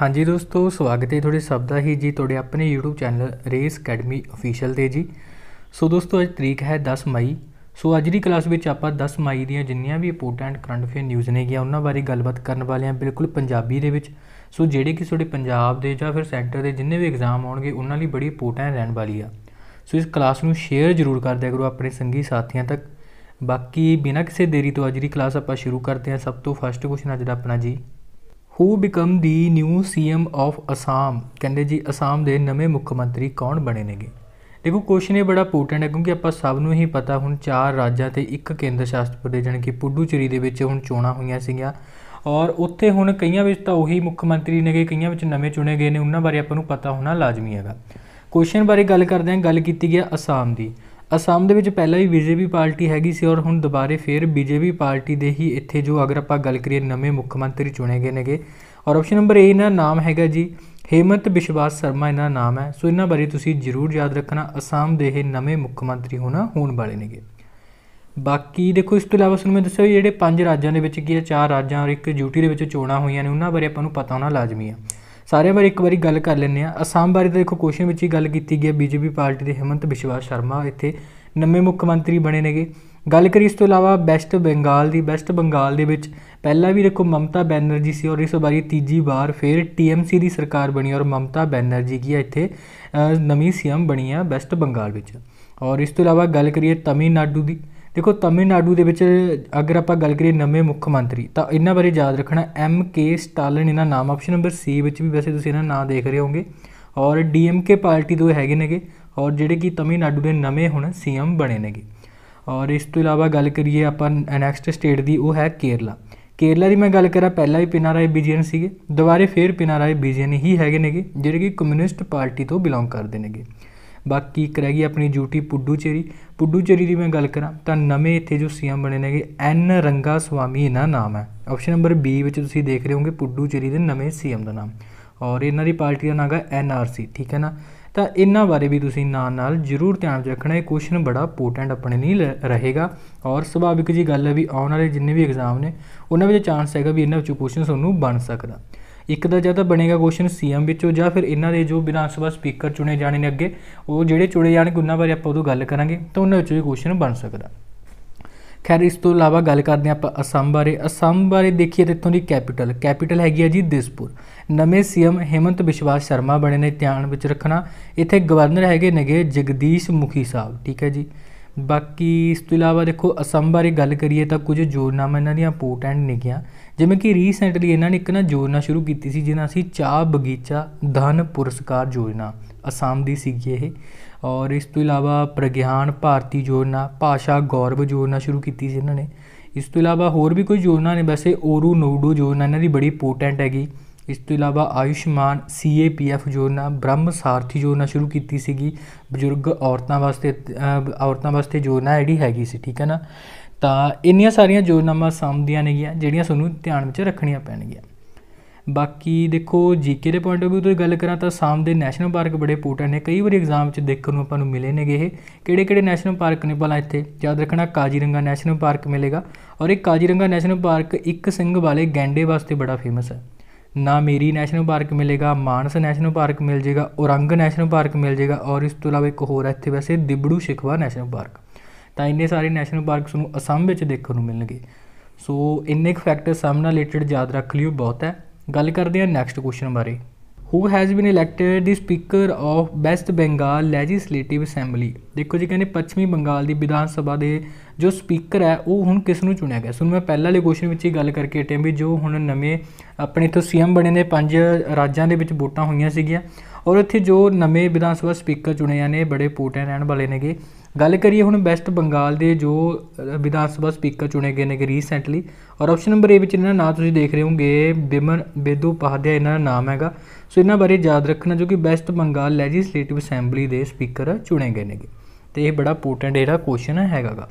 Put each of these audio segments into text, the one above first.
ਹਾਂਜੀ ਦੋਸਤੋ ਸਵਾਗਤ ਹੈ ਤੁਹਾਡੇ ਸਭ ਦਾ ਹੀ ਜੀ ਤੁਹਾਡੇ ਆਪਣੇ YouTube channel race academy official ਤੇ ਜੀ ਸੋ ਦੋਸਤੋ ਅੱਜ ਤਰੀਕ ਹੈ 10 ਮਈ ਸੋ ਅੱਜ ਦੀ ਕਲਾਸ ਵਿੱਚ ਆਪਾਂ 10 ਮਈ ਦੀਆਂ ਜਿੰਨੀਆਂ ਵੀ ਇੰਪੋਰਟੈਂਟ ਕਰੰਟ ਅਫੇਅਰ ਨਿਊਜ਼ ਨੇਗੀਆਂ ਉਹਨਾਂ ਬਾਰੇ ਗੱਲਬਾਤ ਕਰਨ ਵਾਲੇ ਹਾਂ ਬਿਲਕੁਲ ਪੰਜਾਬੀ ਦੇ ਵਿੱਚ ਸੋ ਜਿਹੜੇ ਕਿ ਤੁਹਾਡੇ ਪੰਜਾਬ ਦੇ ਜਾਂ ਫਿਰ ਸੈਂਟਰ ਦੇ ਜਿੰਨੇ ਵੀ ਐਗਜ਼ਾਮ ਆਉਣਗੇ ਉਹਨਾਂ ਲਈ ਬੜੀ ਇੰਪੋਰਟੈਂਟ ਰਹਿਣ ਵਾਲੀ ਆ ਸੋ ਇਸ ਕਲਾਸ ਨੂੰ ਸ਼ੇਅਰ ਜ਼ਰੂਰ ਕਰ ਦਿਆ ਕਰੋ ਆਪਣੇ ਸੰਗੀ ਸਾਥੀਆਂ ਤੱਕ ਬਾਕੀ ਬਿਨਾਂ ਕਿਸੇ ਦੇਰੀ ਤੋਂ ਅੱਜ ਦੀ ਕਲਾਸ ਆਪਾਂ ਸ਼ੁਰੂ ਕਰਦੇ ਹਾਂ ਸਭ ਤੋਂ ਫਸਟ ਕੁਐਸਚਨ ਅੱਜ ਦਾ ਆਪਣਾ ਜੀ who become the new CM of Assam ਕਹਿੰਦੇ ਜੀ ਅਸਾਮ ਦੇ ਨਵੇਂ ਮੁੱਖ ਮੰਤਰੀ ਕੌਣ ਬਣੇ ਨੇਗੇ ਦੇਖੋ ਕੁਐਸਚਨ ਇਹ ਬੜਾ ਇੰਪੋਰਟੈਂਟ ਹੈ ਕਿਉਂਕਿ ਆਪਾਂ ਸਭ ਨੂੰ ਹੀ ਪਤਾ ਹੁਣ ਚਾਰ ਰਾਜਾਂ ਤੇ ਇੱਕ ਕੇਂਦਰ ਸ਼ਾਸਿਤ ਪ੍ਰਦੇਸ਼ ਜਣ ਕਿ ਪੁੱਡੂਚੇਰੀ ਦੇ ਵਿੱਚ ਹੁਣ ਚੋਣਾਂ ਹੋਈਆਂ ਸੀਗੀਆਂ ਔਰ ਉੱਥੇ ਹੁਣ ਕਈਆਂ ਵਿੱਚ ਤਾਂ ਉਹੀ ਮੁੱਖ ਮੰਤਰੀ ਨੇਗੇ ਕਈਆਂ ਵਿੱਚ ਨਵੇਂ ਚੁਣੇ ਗਏ ਨੇ ਉਹਨਾਂ ਬਾਰੇ ਆਪਾਂ ਨੂੰ ਪਤਾ ਹੋਣਾ ਲਾਜ਼ਮੀ ਹੈਗਾ ਕੁਐਸਚਨ ਬਾਰੇ ਗੱਲ ਕਰਦੇ ਹਾਂ ਗੱਲ ਕੀਤੀ ਗਿਆ ਅਸਾਮ ਦੀ ਅਸਾਮ ਦੇ ਵਿੱਚ ਪਹਿਲਾਂ ਹੀ ਬੀਜੇਪੀ ਪਾਰਟੀ ਹੈਗੀ ਸੀ ਔਰ ਹੁਣ ਦੁਬਾਰੇ ਫੇਰ ਬੀਜੇਪੀ ਪਾਰਟੀ ਦੇ ਹੀ ਇੱਥੇ ਜੋ ਅਗਰ ਆਪਾਂ ਗੱਲ ਕਰੀਏ ਨਵੇਂ ਮੁੱਖ ਮੰਤਰੀ ਚੁਣੇ ਗਏ ਨੇਗੇ ਔਰ ਆਪਸ਼ਨ ਨੰਬਰ A ਇਹਨਾਂ ਨਾਮ ਹੈਗਾ ਜੀ ਹੇਮੰਤ ਵਿਸ਼ਵਾਸ ਸ਼ਰਮਾ ਇਹਨਾਂ ਨਾਮ ਹੈ ਸੋ ਇਹਨਾਂ ਬਾਰੇ ਤੁਸੀਂ ਜ਼ਰੂਰ ਯਾਦ ਰੱਖਣਾ ਅਸਾਮ ਦੇ ਇਹ ਨਵੇਂ ਮੁੱਖ ਮੰਤਰੀ ਹੋਣਾ ਹੋਣ ਵਾਲੇ ਨੇਗੇ ਬਾਕੀ ਦੇਖੋ ਇਸ ਤੋਂ ਇਲਾਵਾ ਤੁਹਾਨੂੰ ਮੈਂ ਦੱਸਿਆ ਜਿਹੜੇ ਪੰਜ ਰਾਜਾਂ ਦੇ ਵਿੱਚ ਕੀ ਹੈ ਚਾਰ ਰਾਜਾਂ ਔਰ ਇੱਕ ਯੂਟੀ ਦੇ ਵਿੱਚ ਚੋਣਾਂ ਹੋਈਆਂ ਨੇ ਉਹਨਾਂ ਬਾਰੇ ਆਪਾਂ ਨੂੰ ਪਤਾ ਹੋਣਾ ਲਾਜ਼ਮੀ ਹੈ ਸਾਰਿਆਂ ਬਾਰੇ ਇੱਕ ਵਾਰੀ ਗੱਲ ਕਰ ਲੈਂਦੇ ਆ ਅਸਾਮ ਬਾਰੇ ਤਾਂ ਦੇਖੋ ਕੁਐਸਚਨ ਵਿੱਚ ਹੀ ਗੱਲ ਕੀਤੀ ਗਈ ਹੈ ਬੀਜੇਪੀ ਪਾਰਟੀ ਦੇ ਹਿਮੰਤ ਵਿਸ਼ਵਾਸ ਸ਼ਰਮਾ ਇੱਥੇ ਨਵੇਂ ਮੁੱਖ ਮੰਤਰੀ ਬਣੇ ਨੇਗੇ ਗੱਲ ਕਰੀ ਇਸ ਤੋਂ ਇਲਾਵਾ ਬੈਸਟ ਬੰਗਾਲ ਦੀ ਬੈਸਟ ਬੰਗਾਲ ਦੇ ਵਿੱਚ ਪਹਿਲਾਂ ਵੀ ਦੇਖੋ ਮਮਤਾ ਬੈਨਰਜੀ ਸੀ ਔਰ ਇਸ ਵਾਰੀ ਤੀਜੀ ਵਾਰ ਫਿਰ ਟੀਐਮਸੀ ਦੀ ਸਰਕਾਰ ਬਣੀ ਔਰ ਮਮਤਾ ਬੈਨਰਜੀ ਕੀ ਹੈ ਇੱਥੇ ਨਵੀਂ ਸੀਐਮ ਬਣੀ ਆ ਬੈਸਟ ਬੰਗਾਲ ਵਿੱਚ ਔਰ ਇਸ ਤੋਂ ਇਲਾਵਾ ਗੱਲ ਕਰੀਏ ਤਮਿਲਨਾਡੂ ਦੀ ਦੇਖੋ ਤਮਿਲਨਾਡੂ ਦੇ ਵਿੱਚ ਅਗਰ ਆਪਾਂ ਗੱਲ ਕਰੀਏ ਨਵੇਂ ਮੁੱਖ ਮੰਤਰੀ ਤਾਂ ਇਹਨਾਂ ਬਾਰੇ ਯਾਦ ਰੱਖਣਾ ਐਮ ਕੇ ਸਟਾਲਿਨ ਇਹਨਾਂ ਨਾਮ ਆਪਸ਼ਨ ਨੰਬਰ ਸੀ ਵਿੱਚ ਵੀ ਵੈਸੇ ਤੁਸੀਂ ਇਹਨਾਂ ਨਾਮ ਦੇਖ ਰਹੇ ਹੋਗੇ ਔਰ ਡੀ ਐਮ ਕੇ ਪਾਰਟੀ ਤੋਂ ਹੈਗੇ ਨੇਗੇ ਔਰ ਜਿਹੜੇ ਕਿ ਤਮਿਲਨਾਡੂ ਦੇ ਨਵੇਂ ਹੁਣ ਸੀਐਮ ਬਣੇ ਨੇਗੇ ਔਰ ਇਸ ਤੋਂ ਇਲਾਵਾ ਗੱਲ ਕਰੀਏ ਆਪਾਂ ਨੈਕਸਟ ਸਟੇਟ ਦੀ ਉਹ ਹੈ ਕੇਰਲਾ ਕੇਰਲਾ ਦੀ ਮੈਂ ਗੱਲ ਕਰਾਂ ਪਹਿਲਾਂ ਵੀ ਪਿਨਾਰਾਏ ਬੀਜੀਐਨ ਸੀਗੇ ਦੁਬਾਰੇ ਫੇਰ ਪਿਨਾਰਾਏ ਬੀਜੀਐਨ ਹੀ ਹੈਗੇ ਨੇਗੇ ਜਿਹੜੇ ਕਿ ਕਮਿਊਨਿਸਟ ਪਾਰਟੀ ਤੋਂ ਬਿਲੋਂਗ ਕਰਦੇ ਨੇਗੇ ਬਾਕੀ ਇੱਕ ਰਹਿ ਗਈ ਆਪਣੀ ਡਿਊਟੀ ਪੁੱਡੂਚੇਰੀ ਪੁੱਡੂਚੇਰੀ ਦੀ ਮੈਂ ਗੱਲ ਕਰਾਂ ਤਾਂ ਨਵੇਂ ਇੱਥੇ ਜੋ ਸੀਐਮ ਬਣੇ ਨੇਗੇ ਐਨ ਰੰਗਾ ਸੁਆਮੀ ਇਹਨਾਂ ਨਾਮ ਹੈ ਆਪਸ਼ਨ ਨੰਬਰ ਬੀ ਵਿੱਚ ਤੁਸੀਂ ਦੇਖ ਰਹੇ ਹੋਗੇ ਪੁੱਡੂਚੇਰੀ ਦੇ ਨਵੇਂ ਸੀਐਮ ਦਾ ਨਾਮ ਔਰ ਇਹਨਾਂ ਦੀ ਪਾਰਟੀ ਦਾ ਨਾਮ ਹੈ ਐਨਆਰਸੀ ਠੀਕ ਹੈ ਨਾ ਤਾਂ ਇਹਨਾਂ ਬਾਰੇ ਵੀ ਤੁਸੀਂ ਨਾਲ ਨਾਲ ਜ਼ਰੂਰ ਧਿਆਨ ਰੱਖਣਾ ਇਹ ਕੁਐਸਚਨ ਬੜਾ ਇੰਪੋਰਟੈਂਟ ਆਪਣੇ ਲਈ ਰਹੇਗਾ ਔਰ ਸੁਭਾਵਿਕ ਜੀ ਗੱਲ ਹੈ ਵੀ ਆਉਣ ਵਾਲੇ ਜਿੰਨੇ ਵੀ ਐਗਜ਼ਾਮ ਨੇ ਉਹਨਾਂ ਵਿੱਚ ਚਾਂਸ ਹੈਗਾ ਵੀ ਇਹਨਾਂ ਵਿੱਚੋਂ ਕੁਐਸਚਨ ਤੁਹਾਨੂੰ ਬਣ ਸਕਦਾ ਇੱਕ ਦਾ ਜਾਂ ਤਾਂ ਬਣੇਗਾ ਕੁਐਸਚਨ ਸੀਐਮ ਵਿੱਚੋਂ ਜਾਂ ਫਿਰ ਇਹਨਾਂ ਦੇ ਜੋ ਵਿਧਾਨ ਸਭਾ ਸਪੀਕਰ ਚੁਣੇ ਜਾਣੇ ਨੇ ਅੱਗੇ ਉਹ ਜਿਹੜੇ ਚੁਣੇ ਜਾਣਗੇ ਉਹਨਾਂ ਬਾਰੇ ਆਪਾਂ ਉਹਦੋਂ ਗੱਲ ਕਰਾਂਗੇ ਤਾਂ ਉਹਨਾਂ ਵਿੱਚੋਂ ਹੀ ਕੁਐਸਚਨ ਬਣ ਸਕਦਾ ਖੈਰ ਇਸ ਤੋਂ ਇਲਾਵਾ ਗੱਲ ਕਰਦੇ ਆਪਾਂ ਅਸਮ ਬਾਰੇ ਅਸਮ ਬਾਰੇ ਦੇਖੀਏ ਤਾਂ ਇਥੋਂ ਦੀ ਕੈਪੀਟਲ ਕੈਪੀਟਲ ਹੈਗੀ ਹੈ ਜੀ ਦਿਸਪੁਰ ਨਵੇਂ ਸੀਐਮ ਹਿਮੰਤ ਵਿਸ਼ਵਾਸ ਸ਼ਰਮਾ ਬਣੇ ਨੇ ਧਿਆਨ ਵਿੱਚ ਰੱਖਣਾ ਇੱਥੇ ਗਵਰਨਰ ਹੈਗੇ ਨੇਗੇ ਜਗਦੀਸ਼ ਮੁਖੀ ਸਾਹਿਬ ਠੀਕ ਹੈ ਜੀ ਬਾਕੀ ਇਸ ਤੋਂ ਇਲਾਵਾ ਦੇਖੋ ਅਸਮ ਬਾਰੇ ਗੱਲ ਕਰੀਏ ਤਾਂ ਕੁਝ ਜੋਰਨਾਮਾ ਇਹਨਾਂ ਦੀਆਂ ਇੰਪੋਰਟੈਂਟ ਨਿਕੀਆਂ ਜਿਵੇਂ ਕਿ ਰੀਸੈਂਟਲੀ ਇਹਨਾਂ ਨੇ ਇੱਕ ਨਾ ਯੋਜਨਾ ਸ਼ੁਰੂ ਕੀਤੀ ਸੀ ਜਿਹਨਾਂ ਅਸੀਂ ਚਾਹ ਬਗੀਚਾ ਧਨ ਪੁਰਸਕਾਰ ਯੋਜਨਾ ਅਸਾਮ ਦੀ ਸੀਗੀ ਇਹ ਔਰ ਇਸ ਤੋਂ ਇਲਾਵਾ ਪ੍ਰਗਿਆਨ ਭਾਰਤੀ ਯੋਜਨਾ ਭਾਸ਼ਾ ਗੌਰਵ ਯੋਜਨਾ ਸ਼ੁਰੂ ਕੀਤੀ ਸੀ ਇਹਨਾਂ ਨੇ ਇਸ ਤੋਂ ਇਲਾਵਾ ਹੋਰ ਵੀ ਕੋਈ ਯੋਜਨਾ ਨੇ ਵੈਸੇ ਓਰੂ ਨੋਡੂ ਯੋਜਨਾ ਇਹਨਾਂ ਦੀ ਬੜੀ ਇੰਪੋਰਟੈਂਟ ਹੈਗੀ ਇਸ ਤੋਂ ਇਲਾਵਾ ਆਯੁਸ਼ਮਾਨ ਸੀਏਪੀਐਫ ਯੋਜਨਾ ਬ੍ਰਹਮ ਸਾਰਥੀ ਯੋਜਨਾ ਸ਼ੁਰੂ ਕੀਤੀ ਸੀਗੀ ਬਜ਼ੁਰਗ ਔਰਤਾਂ ਵਾਸਤੇ ਔਰਤਾਂ ਵਾਸਤੇ ਯੋਜਨਾ ਜਿਹੜੀ ਹੈਗੀ ਸੀ ਠੀਕ ਹੈ ਨਾ ਤਾਂ ਇੰਨੀਆਂ ਸਾਰੀਆਂ ਯੋਜਨਾਵਾਂ ਸਾਹਮਣੀਆਂ ਨੇਗੀਆਂ ਜਿਹੜੀਆਂ ਤੁਹਾਨੂੰ ਧਿਆਨ ਵਿੱਚ ਰੱਖਣੀਆਂ ਪੈਣਗੀਆਂ ਬਾਕੀ ਦੇਖੋ ਜੀਕੇ ਦੇ ਪੁਆਇੰਟ ਆਫ View ਤੋਂ ਗੱਲ ਕਰਾਂ ਤਾਂ ਸਾਮ ਦੇ ਨੈਸ਼ਨਲ ਪਾਰਕ ਬੜੇ ਇੰਪੋਰਟੈਂਟ ਨੇ ਕਈ ਵਾਰੀ ਐਗਜ਼ਾਮ ਵਿੱਚ ਦੇਖਣ ਨੂੰ ਆਪਾਂ ਨੂੰ ਮਿਲੇ ਨੇਗੇ ਇਹ ਕਿਹੜੇ ਕਿਹੜੇ ਨੈਸ਼ਨਲ ਪਾਰਕ ਨੇ ਭਲਾ ਇੱਥੇ ਯਾਦ ਰੱਖਣਾ ਕਾਜੀਰੰਗਾ ਨੈਸ਼ਨਲ ਪਾਰਕ ਮਿਲੇਗਾ ਔਰ ਇਹ ਕਾਜੀਰੰਗਾ ਨੈਸ਼ਨਲ ਪਾਰਕ ਇੱਕ ਸਿੰਘ ਵਾਲੇ ਗੈਂਡੇ ਵਾਸਤੇ ਬੜਾ ਫੇਮਸ ਹੈ ਨਾ ਮੇਰੀ ਨੈਸ਼ਨਲ ਪਾਰਕ ਮਿਲੇਗਾ ਮਾਨਸ ਨੈਸ਼ਨਲ ਪਾਰਕ ਮਿਲ ਜੇਗਾ ਔਰੰਗ ਨੈਸ਼ਨਲ ਪਾਰਕ ਮਿਲ ਜੇਗਾ ਔਰ ਇਸ ਤੋਂ ਇਲਾਵਾ ਇੱਕ ਹੋਰ ਹੈ ਇੱਥੇ ਵੈਸੇ ਦਿਬੜੂ ਸ਼ਿਖਵਾ ਨੈਸ਼ਨਲ ਪਾਰਕ ਤਾਂ ਇੰਨੇ ਸਾਰੇ ਨੈਸ਼ਨਲ ਪਾਰਕਸ ਨੂੰ ਅਸਾਮ ਵਿੱਚ ਦੇਖਣ ਨੂੰ ਮਿਲਣਗੇ ਸੋ ਇੰਨੇ ਕੁ ਫੈਕਟਰ ਸਾਹਮਣੇ ਰਿਲੇਟਡ ਯਾਦ ਰੱਖ ਲਿਓ ਬਹੁਤ ਹੈ ਗੱਲ ਕਰਦੇ ਹਾਂ ਨੈਕਸਟ ਕੁਐਸਚਨ ਬਾਰੇ who has been elected the speaker of west Bengal legislative assembly ਦੇਖੋ ਜੀ ਕਹਿੰਦੇ ਪੱਛਮੀ ਬੰਗਾਲ ਦੀ ਵਿਧਾਨ ਸਭਾ ਦੇ ਜੋ ਸਪੀਕਰ ਹੈ ਉਹ ਹੁਣ ਕਿਸ ਨੂੰ ਚੁਣਿਆ ਗਿਆ ਸੋ ਮੈਂ ਪਹਿਲਾਂ ਵਾਲੇ ਕੁਐਸਚਨ ਵਿੱਚ ਹੀ ਗੱਲ ਕਰਕੇ ਟਿਆ ਵੀ ਜੋ ਹੁਣ ਨਵੇਂ ਆਪਣੇ ਤੋਂ ਸੀਐਮ ਬਣੇ ਨੇ ਪੰਜ ਰਾਜਾਂ ਦੇ ਵਿੱਚ ਵੋਟਾਂ ਹੋਈਆਂ ਸੀਗੀਆਂ ਔਰ ਇੱਥੇ ਜੋ ਨਵੇਂ ਵਿਧਾਨ ਸਭਾ ਸਪੀਕਰ ਚੁਣੇ ਜਾਂਦੇ ਬੜੇ ਪੋਟੇ ਰਹਿਣ ਵਾਲੇ ਨੇਗੇ ਗੱਲ ਕਰੀਏ ਹੁਣ ਵੈਸਟ ਬੰਗਾਲ ਦੇ ਜੋ ਵਿਧਾਨ ਸਭਾ ਸਪੀਕਰ ਚੁਣੇ ਗਏ ਨੇ ਰੀਸੈਂਟਲੀ ਔਰ ਆਪਸ਼ਨ ਨੰਬਰ ਏ ਵਿੱਚ ਇਹਨਾਂ ਦਾ ਨਾਮ ਤੁਸੀਂ ਦੇਖ ਰਹੇ ਹੋਗੇ ਬਿਮਨ ਬੇਦੂ ਪਹਾਦਿਆ ਇਹਨਾਂ ਦਾ ਨਾਮ ਹੈਗਾ ਸੋ ਇਹਨਾਂ ਬਾਰੇ ਯਾਦ ਰੱਖਣਾ ਜੋ ਕਿ ਵੈਸਟ ਬੰਗਾਲ ਲੈਜਿਸਲੇਟਿਵ ਅਸੈਂਬਲੀ ਦੇ ਸਪੀਕਰ ਚੁਣੇ ਗਏ ਨੇਗੇ ਤੇ ਇਹ ਬੜਾ ਇੰਪੋਰਟੈਂਟ ਜਿਹੜਾ ਕੁਐਸਚਨ ਹੈਗਾਗਾ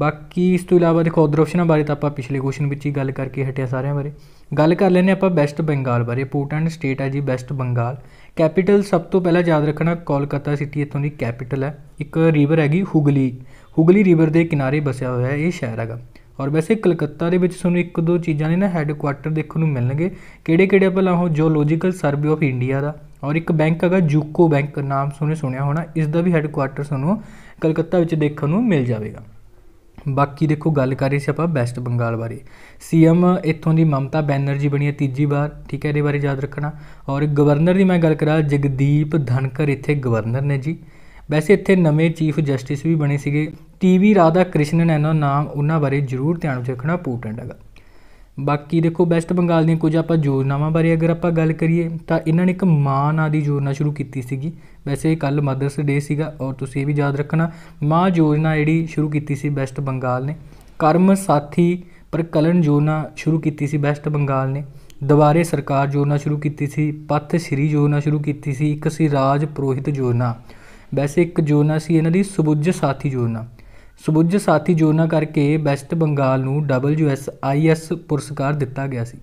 ਬਾਕੀ ਇਸ ਤੋਂ ਇਲਾਵਾ ਦੇਖੋ ਅਦਰ ਆਪਸ਼ਨਾਂ ਬਾਰੇ ਤਾਂ ਆਪਾਂ ਪਿਛਲੇ ਕੁਐਸਚਨ ਵਿੱਚ ਹੀ ਗੱਲ ਕਰਕੇ ਹਟਿਆ ਸਾਰਿਆਂ ਬਾਰੇ ਗੱਲ ਕਰ ਲੈਨੇ ਆਪਾਂ ਵੈਸਟ ਬੰਗਾਲ ਬਾਰੇ ਇੰਪੋਰਟੈਂਟ ਸਟੇਟ ਹੈ ਜੀ ਵੈਸਟ ਬੰਗਾਲ ਕੈਪੀਟਲ ਸਭ ਤੋਂ ਪਹਿਲਾਂ ਯਾਦ ਰੱਖਣਾ ਕੋਲਕਾਤਾ ਸਿਟੀ ਇਥੋਂ ਦੀ ਕੈਪੀਟਲ ਹੈ ਇੱਕ ਰਿਵਰ ਹੈਗੀ ਹੁਗਲੀ ਹੁਗਲੀ ਰਿਵਰ ਦੇ ਕਿਨਾਰੇ ਬਸਿਆ ਹੋਇਆ ਇਹ ਸ਼ਹਿਰ ਹੈਗਾ ਔਰ ਵੈਸੇ ਕਲਕੱਤਾ ਦੇ ਵਿੱਚ ਤੁਹਾਨੂੰ ਇੱਕ ਦੋ ਚੀਜ਼ਾਂ ਨੇ ਨਾ ਹੈੱਡਕੁਆਟਰ ਦੇਖਣ ਨੂੰ ਮਿਲਣਗੇ ਕਿਹੜੇ-ਕਿਹੜੇ ਪਹਿਲਾਂ ਉਹ ਜੀਓਲੋਜੀਕਲ ਸਰਵੇ ਆਫ ਇੰਡੀਆ ਦਾ ਔਰ ਇੱਕ ਬੈਂਕ ਹੈਗਾ ਜੂਕੋ ਬੈਂਕ ਨਾਮ ਸੁਣੇ ਸੁਣਿਆ ਹੋਣਾ ਇਸ ਦਾ ਵੀ ਹੈੱਡਕੁਆਟਰ ਤੁਹਾਨੂੰ ਕਲਕੱਤਾ ਵਿੱਚ ਦੇਖਣ ਨੂੰ ਮਿਲ ਜਾਵੇਗਾ ਬਾਕੀ ਦੇਖੋ ਗੱਲ ਕਰੀ ਸੀ ਆਪਾਂ ਵੈਸਟ ਬੰਗਾਲ ਬਾਰੇ ਸੀਐਮ ਇੱਥੋਂ ਦੀ ਮਮਤਾ ਬੈਨਰਜੀ ਬਣੀ ਹੈ ਤੀਜੀ ਵਾਰ ਠੀਕ ਹੈ ਇਹਦੇ ਬਾਰੇ ਯਾਦ ਰੱਖਣਾ ਔਰ ਗਵਰਨਰ ਦੀ ਮੈਂ ਗੱਲ ਕਰਾਂ ਜਗਦੀਪ ਧਨਕਰ ਇੱਥੇ ਗਵਰਨਰ ਨੇ ਜੀ ਵੈਸੇ ਇੱਥੇ ਨਵੇਂ ਚੀਫ ਜਸਟਿਸ ਵੀ ਬਣੇ ਸੀਗੇ ਟੀਵੀ ਰਾਧਾ ਕ੍ਰਿਸ਼ਨਨ ਇਹਨਾਂ ਨਾਮ ਉਹਨਾਂ ਬਾਰੇ ਜ਼ਰੂਰ ਧਿਆਨ ਵਿੱਚ ਰੱਖਣਾ ਇੰਪੋਰਟੈਂਟ ਹੈਗਾ ਬਾਕੀ ਦੇਖੋ ਵੈਸਟ ਬੰਗਾਲ ਦੀਆਂ ਕੁਝ ਆਪਾਂ ਯੋਜਨਾਵਾਂ ਬਾਰੇ ਅਗਰ ਆਪਾਂ ਗੱਲ ਕਰੀਏ ਤਾਂ ਇਹਨਾਂ ਨੇ ਇੱਕ ਮਾਂ ਨਾਂ ਦੀ ਯੋਜਨਾ ਸ਼ੁਰੂ ਕੀਤੀ ਸੀਗੀ ਵੈਸੇ ਕੱਲ ਮਦਰਸ ਡੇ ਸੀਗਾ ਔਰ ਤੁਸੀਂ ਇਹ ਵੀ ਯਾਦ ਰੱਖਣਾ ਮਾਂ ਯੋਜਨਾ ਜਿਹੜੀ ਸ਼ੁਰੂ ਕੀਤੀ ਸੀ ਵੈਸਟ ਬੰਗਾਲ ਨੇ ਕਰਮ ਸਾਥੀ ਪਰ ਕਲਨ ਜੋਨਾ ਸ਼ੁਰੂ ਕੀਤੀ ਸੀ ਵੈਸਟ ਬੰਗਾਲ ਨੇ ਦੁਬਾਰੇ ਸਰਕਾਰ ਜੋਨਾ ਸ਼ੁਰੂ ਕੀਤੀ ਸੀ ਪੱਥ ਸ਼੍ਰੀ ਯੋਜਨਾ ਸ਼ੁਰੂ ਕੀਤੀ ਸੀ ਇੱਕ ਸੀ ਰਾਜ ਪ੍ਰੋਹਿਤ ਯੋਜਨਾ ਵੈਸੇ ਇੱਕ ਯੋਜਨਾ ਸੀ ਇਹਨਾਂ ਦੀ ਸਬੁੱਜ ਸਾਥੀ ਯੋਜਨਾ ਸਬੁੱਜ ਸਾਥੀ ਯੋਜਨਾ ਕਰਕੇ ਵੈਸਟ ਬੰਗਾਲ ਨੂੰ ਐਸ ਆਈ ਐਸ ਪੁਰਸਕਾਰ ਦਿੱਤਾ ਗਿਆ ਸੀ